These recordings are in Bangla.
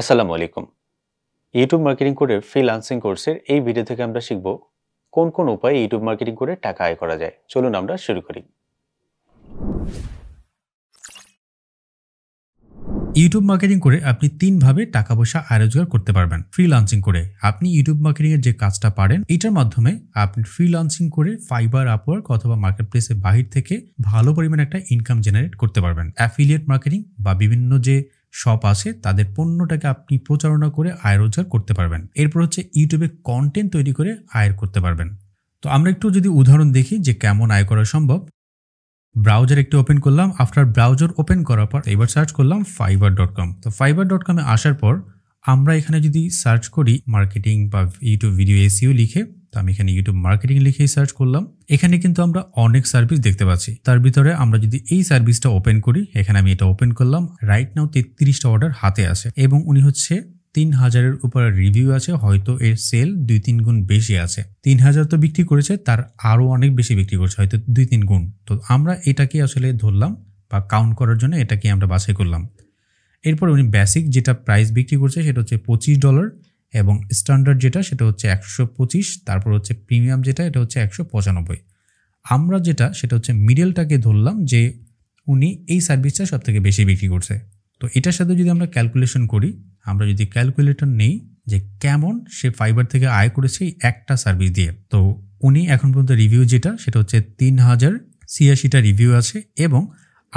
আসসালামু আলাইকুম ইউটিউব মার্কেটিং কোডের ফ্রিলান্সিং কোর্সের এই ভিডিও থেকে আমরা শিখব কোন কোন উপায়ে ইউটিউব মার্কেটিং করে টাকা আয় করা যায় চলুন আমরা শুরু করি ইউটিউব মার্কেটিং করে আপনি তিনভাবে টাকা পয়সা আয় রোজগার করতে পারবেন ফ্রিলান্সিং করে আপনি ইউটিউব মার্কেটিং এর যে কাজটা পারেন এটার মাধ্যমে আপনি ফ্রিলান্সিং করে ফাইবার আপওয়ার্ক অথবা মার্কেট প্লেসের বাহির থেকে ভালো পরিমাণ একটা ইনকাম জেনারেট করতে পারবেন অ্যাফিলিয়েট মার্কেটিং বা বিভিন্ন যে শপ আছে তাদের পণ্যটাকে আপনি প্রচারণা করে আয় রোজগার করতে পারবেন এরপর হচ্ছে ইউটিউবে কন্টেন্ট তৈরি করে আয়ের করতে পারবেন তো আমরা একটু যদি উদাহরণ দেখি যে কেমন আয় করা সম্ভব ব্রাউজার একটি ওপেন করলাম আফটার ব্রাউজার ওপেন করার পর এবার সার্চ করলাম ফাইবার ডট কম তো ফাইবার ডট কমে আসার পর আমরা এখানে যদি সার্চ করি মার্কেটিং বা ইউটিউব ভিডিও এসিও লিখে তো আমি এখানে ইউটিউব মার্কেটিং লিখেই সার্চ করলাম এখানে কিন্তু আমরা অনেক সার্ভিস দেখতে পাচ্ছি তার ভিতরে আমরা যদি এই সার্ভিসটা ওপেন করি এখানে আমি এটা ওপেন করলাম রাইট নাও তেত্রিশটা অর্ডার হাতে আছে এবং উনি হচ্ছে তিন হাজারের উপরে রিভিউ আছে হয়তো এর সেল দুই তিন গুণ বেশি আছে তিন হাজার তো বিক্রি করেছে তার আরও অনেক বেশি বিক্রি করেছে হয়তো দুই তিন গুণ তো আমরা এটাকে আসলে ধরলাম বা কাউন্ট করার জন্য এটাকে আমরা বাছাই করলাম এরপর উনি বেসিক যেটা প্রাইস বিক্রি করছে সেটা হচ্ছে পঁচিশ ডলার এবং স্ট্যান্ডার্ড যেটা সেটা হচ্ছে একশো পঁচিশ তারপর হচ্ছে প্রিমিয়াম যেটা এটা হচ্ছে একশো পঁচানব্বই আমরা যেটা সেটা হচ্ছে মিডেলটাকে ধরলাম যে উনি এই সার্ভিসটা সব থেকে বেশি বিক্রি করছে তো এটার সাথে যদি আমরা ক্যালকুলেশন করি আমরা যদি ক্যালকুলেটর নেই যে কেমন সে ফাইবার থেকে আয় করেছে একটা সার্ভিস দিয়ে তো উনি এখন পর্যন্ত রিভিউ যেটা সেটা হচ্ছে তিন হাজার ছিয়াশিটা রিভিউ আছে এবং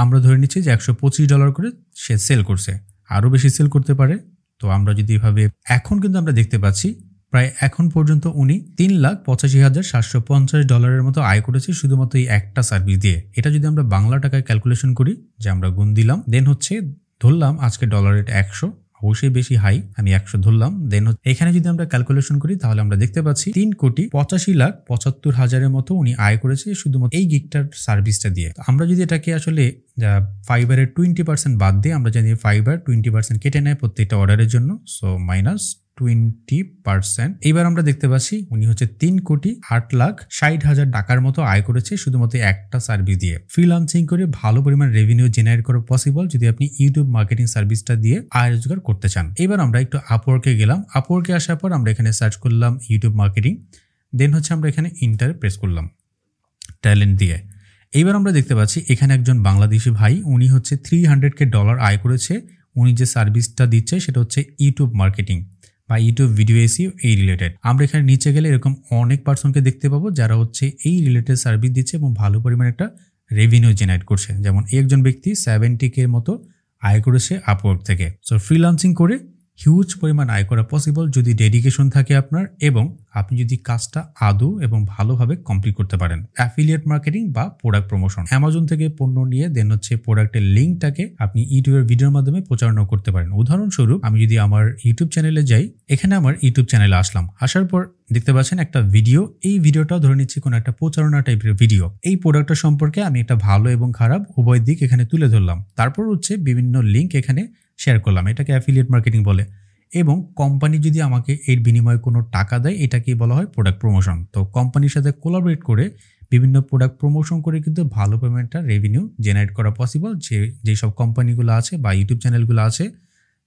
আমরা ধরে নিচ্ছি যে একশো পঁচিশ ডলার করে সে সেল করছে আরও বেশি সেল করতে পারে তো আমরা যদি এভাবে এখন কিন্তু আমরা দেখতে পাচ্ছি প্রায় এখন পর্যন্ত উনি তিন লাখ পঁচাশি হাজার সাতশো পঞ্চাশ ডলারের মতো আয় করেছে শুধুমাত্র এই একটা সার্ভিস দিয়ে এটা যদি আমরা বাংলা টাকায় ক্যালকুলেশন করি যে আমরা গুণ দিলাম দেন হচ্ছে ধরলাম আজকে ডলার রেট একশো অবশ্যই বেশি হাই আমি একশো ধরলাম দেন এখানে যদি আমরা ক্যালকুলেশন করি তাহলে আমরা দেখতে পাচ্ছি তিন কোটি পঁচাশি লাখ পঁচাত্তর হাজারের মতো উনি আয় করেছে শুধুমাত্র এই গিকটার সার্ভিসটা দিয়ে আমরা যদি এটাকে আসলে ফাইবারের টোয়েন্টি পার্সেন্ট বাদ দিয়ে আমরা জানি ফাইবার টোয়েন্টি পার্সেন্ট কেটে নেয় প্রত্যেকটা অর্ডারের জন্য সো মাইনাস টোয়েন্টি পার্সেন্ট এইবার আমরা দেখতে পাচ্ছি উনি হচ্ছে তিন কোটি আট লাখ ষাট হাজার টাকার মতো আয় করেছে শুধুমাত্র একটা সার্ভিস দিয়ে ফ্রিলান্সিং করে ভালো পরিমাণ রেভিনিউ জেনারেট করা পসিবল যদি আপনি ইউটিউব মার্কেটিং সার্ভিসটা দিয়ে আয় রোজগার করতে চান এবার আমরা একটু আপওয়ার্কে গেলাম আপওয়ার্কে আসার পর আমরা এখানে সার্চ করলাম ইউটিউব মার্কেটিং দেন হচ্ছে আমরা এখানে ইন্টার প্রেস করলাম ট্যালেন্ট দিয়ে এবার আমরা দেখতে পাচ্ছি এখানে একজন বাংলাদেশি ভাই উনি হচ্ছে থ্রি হান্ড্রেড কে ডলার আয় করেছে উনি যে সার্ভিসটা দিচ্ছে সেটা হচ্ছে ইউটিউব মার্কেটিং বা ইউটিউব ভিডিও এসিও এই রিলেটেড আমরা এখানে নিচে গেলে এরকম অনেক পার্সনকে দেখতে পাবো যারা হচ্ছে এই রিলেটেড সার্ভিস দিচ্ছে এবং ভালো পরিমাণে একটা রেভিনিউ জেনারেট করছে যেমন একজন ব্যক্তি সেভেন্টি কের মতো আয় করেছে আপওয়ার্ক থেকে সো ফ্রিলান্সিং করে হিউজ পরিমাণ আয় করা পসিবল যদি ডেডিকেশন থাকে আপনার এবং আপনি যদি কাজটা আদৌ এবং ভালোভাবে কমপ্লিট করতে পারেন অ্যাফিলিয়েট মার্কেটিং বা প্রোডাক্ট প্রমোশন অ্যামাজন থেকে পণ্য নিয়ে দেন হচ্ছে প্রোডাক্টের লিঙ্কটাকে আপনি ইউটিউবের ভিডিওর মাধ্যমে প্রচারণা করতে পারেন উদাহরণস্বরূপ আমি যদি আমার ইউটিউব চ্যানেলে যাই এখানে আমার ইউটিউব চ্যানেলে আসলাম আসার পর দেখতে পাচ্ছেন একটা ভিডিও এই ভিডিওটা ধরে নিচ্ছি কোনো একটা প্রচারণা টাইপের ভিডিও এই প্রোডাক্টটা সম্পর্কে আমি একটা ভালো এবং খারাপ উভয় দিক এখানে তুলে ধরলাম তারপর হচ্ছে বিভিন্ন লিঙ্ক এখানে শেয়ার করলাম এটাকে অ্যাফিলিয়েট মার্কেটিং বলে এবং কোম্পানি যদি আমাকে এর বিনিময়ে কোনো টাকা দেয় এটাকেই বলা হয় প্রোডাক্ট প্রমোশন তো কোম্পানির সাথে কোলাবরেট করে বিভিন্ন প্রোডাক্ট প্রমোশন করে কিন্তু ভালো পেমেন্টটা রেভিনিউ জেনারেট করা পসিবল যে যেই সব কোম্পানিগুলো আছে বা ইউটিউব চ্যানেলগুলো আছে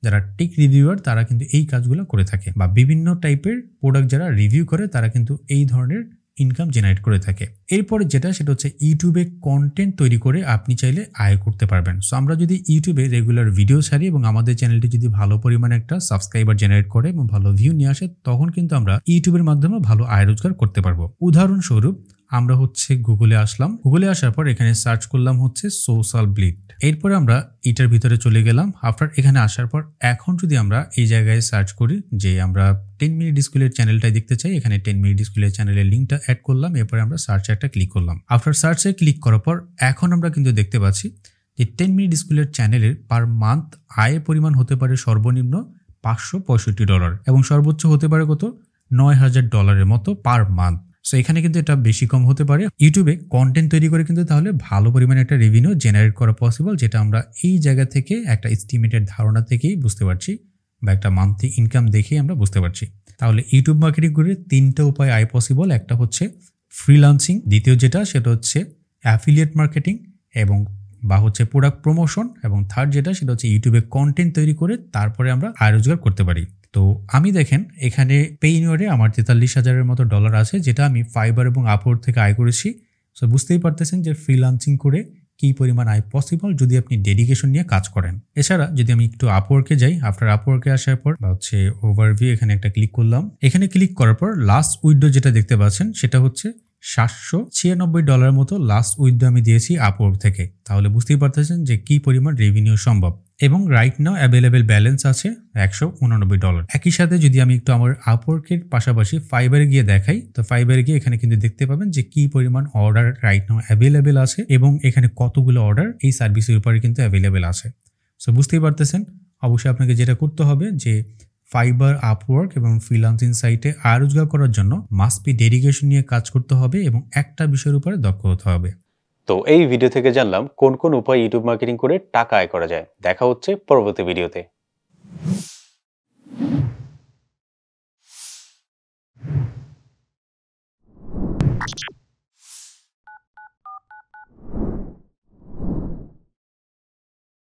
যারা টেক রিভিউয়ার তারা কিন্তু এই কাজগুলো করে থাকে বা বিভিন্ন টাইপের প্রোডাক্ট যারা রিভিউ করে তারা কিন্তু এই ধরনের ইনকাম জেনারেট করে থাকে এরপরে যেটা সেটা হচ্ছে ইউটিউবে কন্টেন্ট তৈরি করে আপনি চাইলে আয় করতে পারবেন সো আমরা যদি ইউটিউবে রেগুলার ভিডিও ছাড়ি এবং আমাদের চ্যানেলটি যদি ভালো পরিমাণে একটা সাবস্ক্রাইবার জেনারেট করে এবং ভালো ভিউ নিয়ে আসে তখন কিন্তু আমরা ইউটিউবের মাধ্যমে ভালো আয় রোজগার করতে পারবো উদাহরণস্বরূপ আমরা হচ্ছে গুগলে আসলাম গুগলে আসার পর এখানে সার্চ করলাম হচ্ছে সোশ্যাল ব্লিড এরপর আমরা এটার ভিতরে চলে গেলাম আফটার এখানে আসার পর এখন যদি আমরা এই জায়গায় সার্চ করি যে আমরা টেন মিনিট স্কুলের চ্যানেলটাই দেখতে চাই এখানে টেন মিনিট স্কুলের চ্যানেলের লিঙ্কটা অ্যাড করলাম এরপরে আমরা সার্চে একটা ক্লিক করলাম আফটার সার্চে ক্লিক করার পর এখন আমরা কিন্তু দেখতে পাচ্ছি যে টেন মিনিট স্কুলের চ্যানেলের পার মান্থ আয়ের পরিমাণ হতে পারে সর্বনিম্ন পাঁচশো ডলার এবং সর্বোচ্চ হতে পারে কত নয় হাজার ডলারের মতো পার মান্থ সো এখানে কিন্তু এটা বেশি কম হতে পারে ইউটিউবে কন্টেন্ট তৈরি করে কিন্তু তাহলে ভালো পরিমাণে একটা রেভিনিউ জেনারেট করা পসিবল যেটা আমরা এই জায়গা থেকে একটা এস্টিমেটেড ধারণা থেকেই বুঝতে পারছি বা একটা মান্থলি ইনকাম দেখেই আমরা বুঝতে পারছি তাহলে ইউটিউব মার্কেটিং করে তিনটা উপায় আয় পসিবল একটা হচ্ছে ফ্রিলান্সিং দ্বিতীয় যেটা সেটা হচ্ছে অ্যাফিলিয়েট মার্কেটিং এবং বা হচ্ছে প্রোডাক্ট প্রমোশন এবং থার্ড যেটা সেটা হচ্ছে ইউটিউবে কন্টেন্ট তৈরি করে তারপরে আমরা আয় রোজগার করতে পারি তো আমি দেখেন এখানে পেইনিওরে আমার তেতাল্লিশ হাজারের মতো ডলার আছে যেটা আমি ফাইবার এবং আপওয়ার্ড থেকে আয় করেছি সো বুঝতেই পারতেছেন যে ফ্রিলান্সিং করে কী পরিমাণ আয় পসিবল যদি আপনি ডেডিকেশন নিয়ে কাজ করেন এছাড়া যদি আমি একটু আপওয়ার্কে যাই আফটার আপওয়ার্কে আসার পর বা হচ্ছে ওভারভিউ এখানে একটা ক্লিক করলাম এখানে ক্লিক করার পর লাস্ট উইডো যেটা দেখতে পাচ্ছেন সেটা হচ্ছে সাতশো ছিয়ানব্বই ডলার মতো লাস্ট উইডো আমি দিয়েছি আপওয়ার্ক থেকে তাহলে বুঝতেই পারতেছেন যে কী পরিমাণ রেভিনিউ সম্ভব এবং রাইট নাও অ্যাভেলেবেল ব্যালেন্স আছে একশো উননব্বই ডলার একই সাথে যদি আমি একটু আমার আপওয়ার্কের পাশাপাশি ফাইবারে গিয়ে দেখাই তো ফাইবারে গিয়ে এখানে কিন্তু দেখতে পাবেন যে কি পরিমাণ অর্ডার রাইট নাও অ্যাভেলেবেল আছে এবং এখানে কতগুলো অর্ডার এই সার্ভিসের উপরে কিন্তু অ্যাভেলেবেল আছে সো বুঝতেই পারতেছেন অবশ্যই আপনাকে যেটা করতে হবে যে ফাইবার আপওয়ার্ক এবং ফ্রিলান্সিং সাইটে আয় রোজগার করার জন্য মাস্ট পি ডেডিকেশন নিয়ে কাজ করতে হবে এবং একটা বিষয়ের উপরে দক্ষ হতে হবে তো এই ভিডিও থেকে জানলাম কোন কোন উপায় ইউটিউব মার্কেটিং করে টাকা আয় করা যায় দেখা হচ্ছে পরবর্তী ভিডিওতে